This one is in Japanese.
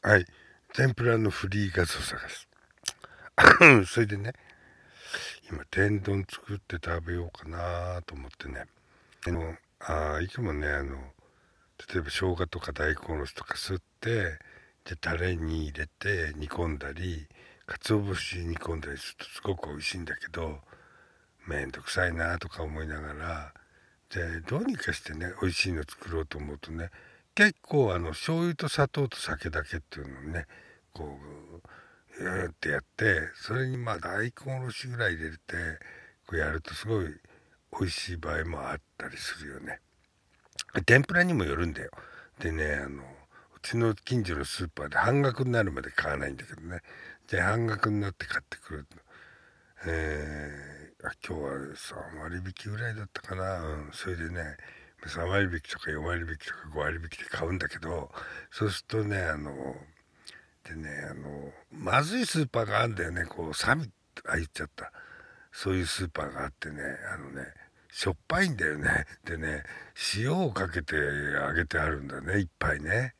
はい。天ぷらのフリー画像探す。それでね、今、天丼作って食べようかなと思ってね。あの、あいつもね、あの、例えば生姜とか大根おろしとか吸って、で、タレに入れて煮込んだり、鰹節煮込んだりするとすごく美味しいんだけど、めんどくさいなとか思いながら、で、どうにかしてね、美味しいの作ろうと思うとね、結構あの醤油と砂糖と酒だけっていうのをねこうやーってやってそれにまあ大根おろしぐらい入れてこうやるとすごい美味しい場合もあったりするよね。天ぷらにもよるんだよ。でねあのうちの近所のスーパーで半額になるまで買わないんだけどねじゃあ半額になって買ってくるえー、今日は3割引ぐらいだったかな、うん、それでね3割引きとか4割引きとか5割引きで買うんだけどそうするとねあのでねあのまずいスーパーがあるんだよねこうサミあ言っちゃったそういうスーパーがあってねあのねしょっぱいんだよねでね塩をかけて揚げてあるんだねいっぱいね